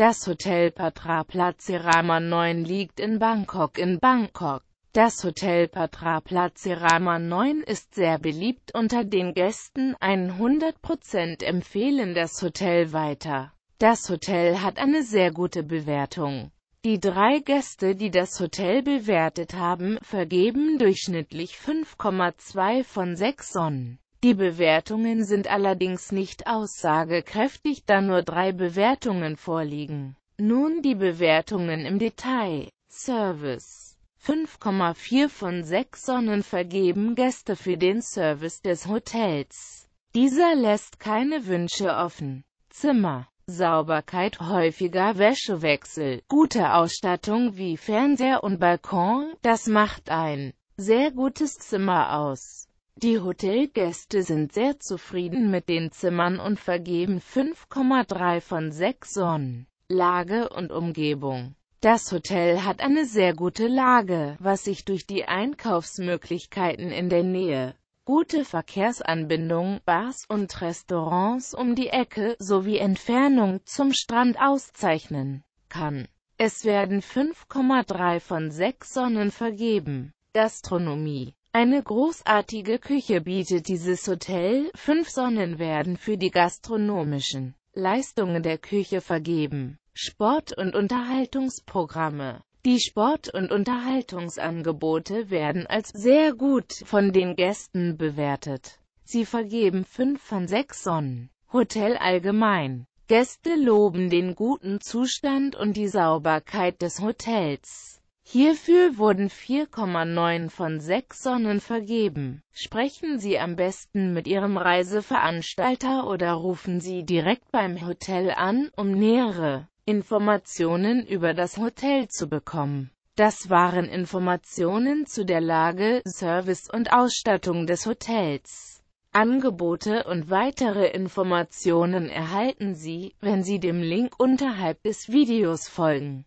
Das Hotel Patra Platziraman 9 liegt in Bangkok in Bangkok. Das Hotel Patra Platzirama 9 ist sehr beliebt unter den Gästen, 100% empfehlen das Hotel weiter. Das Hotel hat eine sehr gute Bewertung. Die drei Gäste, die das Hotel bewertet haben, vergeben durchschnittlich 5,2 von 6 Sonnen. Die Bewertungen sind allerdings nicht aussagekräftig, da nur drei Bewertungen vorliegen. Nun die Bewertungen im Detail. Service 5,4 von 6 Sonnen vergeben Gäste für den Service des Hotels. Dieser lässt keine Wünsche offen. Zimmer Sauberkeit, häufiger Wäschewechsel, gute Ausstattung wie Fernseher und Balkon, das macht ein sehr gutes Zimmer aus. Die Hotelgäste sind sehr zufrieden mit den Zimmern und vergeben 5,3 von 6 Sonnen. Lage und Umgebung Das Hotel hat eine sehr gute Lage, was sich durch die Einkaufsmöglichkeiten in der Nähe, gute Verkehrsanbindung, Bars und Restaurants um die Ecke sowie Entfernung zum Strand auszeichnen kann. Es werden 5,3 von 6 Sonnen vergeben. Gastronomie eine großartige Küche bietet dieses Hotel, fünf Sonnen werden für die gastronomischen Leistungen der Küche vergeben. Sport- und Unterhaltungsprogramme Die Sport- und Unterhaltungsangebote werden als sehr gut von den Gästen bewertet. Sie vergeben fünf von sechs Sonnen. Hotel allgemein Gäste loben den guten Zustand und die Sauberkeit des Hotels. Hierfür wurden 4,9 von 6 Sonnen vergeben. Sprechen Sie am besten mit Ihrem Reiseveranstalter oder rufen Sie direkt beim Hotel an, um nähere Informationen über das Hotel zu bekommen. Das waren Informationen zu der Lage, Service und Ausstattung des Hotels. Angebote und weitere Informationen erhalten Sie, wenn Sie dem Link unterhalb des Videos folgen.